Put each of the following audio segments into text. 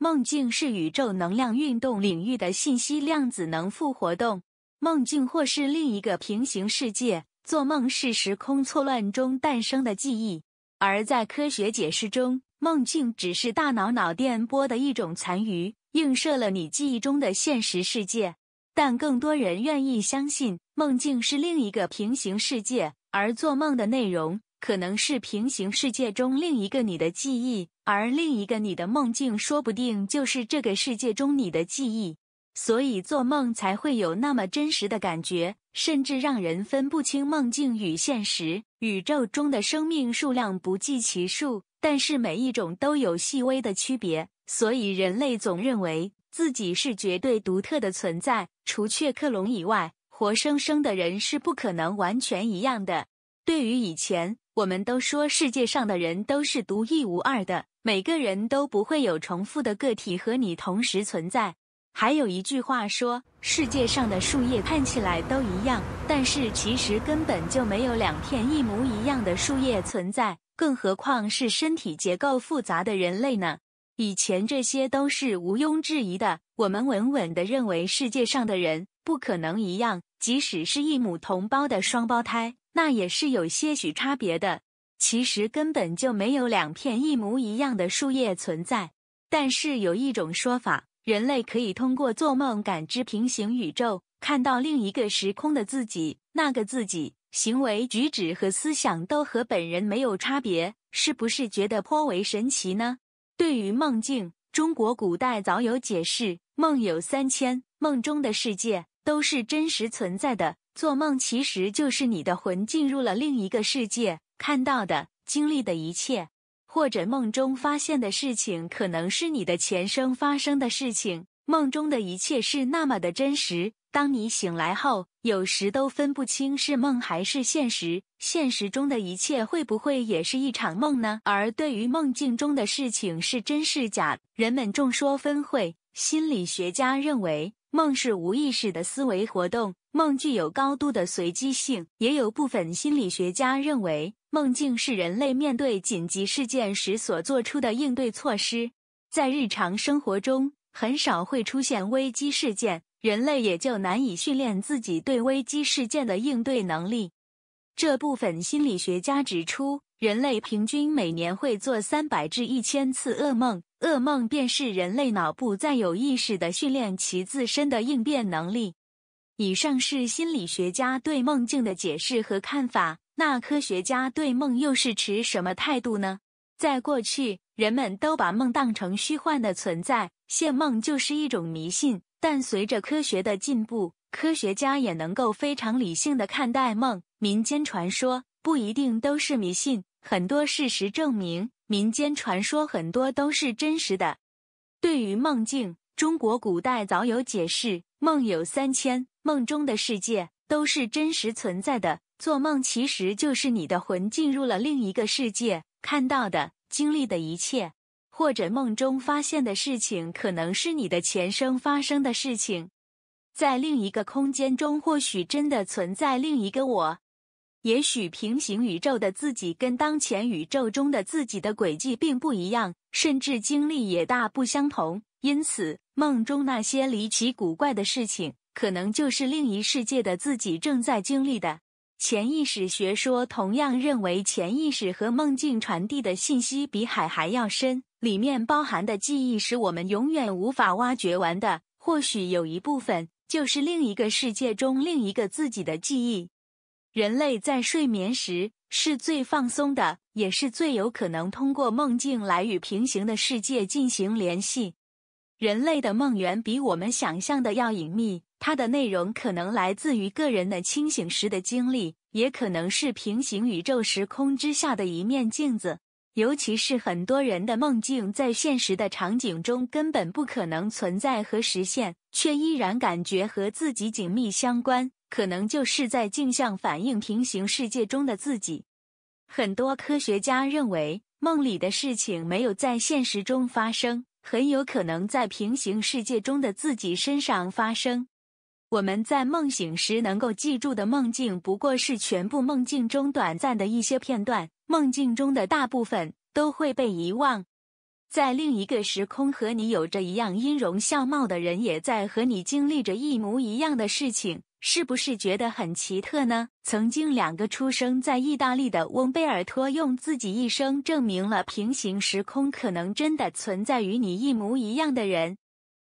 梦境是宇宙能量运动领域的信息量子能复活动，梦境或是另一个平行世界。做梦是时空错乱中诞生的记忆，而在科学解释中，梦境只是大脑脑电波的一种残余，映射了你记忆中的现实世界。但更多人愿意相信，梦境是另一个平行世界，而做梦的内容。可能是平行世界中另一个你的记忆，而另一个你的梦境，说不定就是这个世界中你的记忆。所以做梦才会有那么真实的感觉，甚至让人分不清梦境与现实。宇宙中的生命数量不计其数，但是每一种都有细微的区别。所以人类总认为自己是绝对独特的存在，除却克隆以外，活生生的人是不可能完全一样的。对于以前，我们都说世界上的人都是独一无二的，每个人都不会有重复的个体和你同时存在。还有一句话说，世界上的树叶看起来都一样，但是其实根本就没有两片一模一样的树叶存在，更何况是身体结构复杂的人类呢？以前这些都是毋庸置疑的，我们稳稳地认为世界上的人不可能一样，即使是一母同胞的双胞胎。那也是有些许差别的。其实根本就没有两片一模一样的树叶存在。但是有一种说法，人类可以通过做梦感知平行宇宙，看到另一个时空的自己。那个自己行为举止和思想都和本人没有差别，是不是觉得颇为神奇呢？对于梦境，中国古代早有解释：梦有三千，梦中的世界都是真实存在的。做梦其实就是你的魂进入了另一个世界，看到的、经历的一切，或者梦中发现的事情，可能是你的前生发生的事情。梦中的一切是那么的真实，当你醒来后，有时都分不清是梦还是现实。现实中的一切会不会也是一场梦呢？而对于梦境中的事情是真是假，人们众说纷纭。心理学家认为。梦是无意识的思维活动，梦具有高度的随机性。也有部分心理学家认为，梦境是人类面对紧急事件时所做出的应对措施。在日常生活中，很少会出现危机事件，人类也就难以训练自己对危机事件的应对能力。这部分心理学家指出，人类平均每年会做三百至一千次噩梦，噩梦便是人类脑部在有意识的训练其自身的应变能力。以上是心理学家对梦境的解释和看法。那科学家对梦又是持什么态度呢？在过去，人们都把梦当成虚幻的存在，现梦就是一种迷信。但随着科学的进步。科学家也能够非常理性的看待梦。民间传说不一定都是迷信，很多事实证明，民间传说很多都是真实的。对于梦境，中国古代早有解释：梦有三千，梦中的世界都是真实存在的。做梦其实就是你的魂进入了另一个世界，看到的、经历的一切，或者梦中发现的事情，可能是你的前生发生的事情。在另一个空间中，或许真的存在另一个我。也许平行宇宙的自己跟当前宇宙中的自己的轨迹并不一样，甚至经历也大不相同。因此，梦中那些离奇古怪的事情，可能就是另一世界的自己正在经历的。潜意识学说同样认为，潜意识和梦境传递的信息比海还要深，里面包含的记忆使我们永远无法挖掘完的。或许有一部分。就是另一个世界中另一个自己的记忆。人类在睡眠时是最放松的，也是最有可能通过梦境来与平行的世界进行联系。人类的梦源比我们想象的要隐秘，它的内容可能来自于个人的清醒时的经历，也可能是平行宇宙时空之下的一面镜子。尤其是很多人的梦境，在现实的场景中根本不可能存在和实现，却依然感觉和自己紧密相关，可能就是在镜像反映平行世界中的自己。很多科学家认为，梦里的事情没有在现实中发生，很有可能在平行世界中的自己身上发生。我们在梦醒时能够记住的梦境，不过是全部梦境中短暂的一些片段。梦境中的大部分都会被遗忘。在另一个时空，和你有着一样音容笑貌的人，也在和你经历着一模一样的事情，是不是觉得很奇特呢？曾经，两个出生在意大利的翁贝尔托，用自己一生证明了平行时空可能真的存在与你一模一样的人，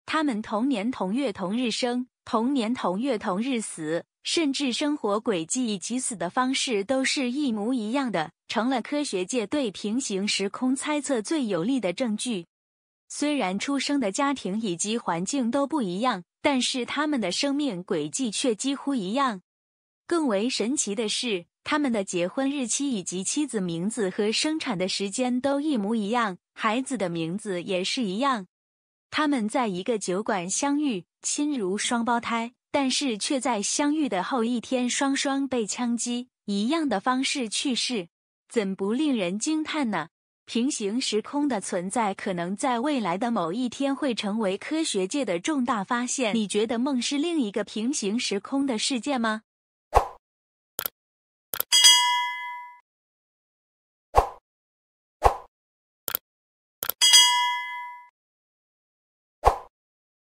他们同年同月同日生。同年同月同日死，甚至生活轨迹以及死的方式都是一模一样的，成了科学界对平行时空猜测最有力的证据。虽然出生的家庭以及环境都不一样，但是他们的生命轨迹却几乎一样。更为神奇的是，他们的结婚日期以及妻子名字和生产的时间都一模一样，孩子的名字也是一样。他们在一个酒馆相遇。亲如双胞胎，但是却在相遇的后一天双双被枪击，一样的方式去世，怎不令人惊叹呢？平行时空的存在，可能在未来的某一天会成为科学界的重大发现。你觉得梦是另一个平行时空的世界吗？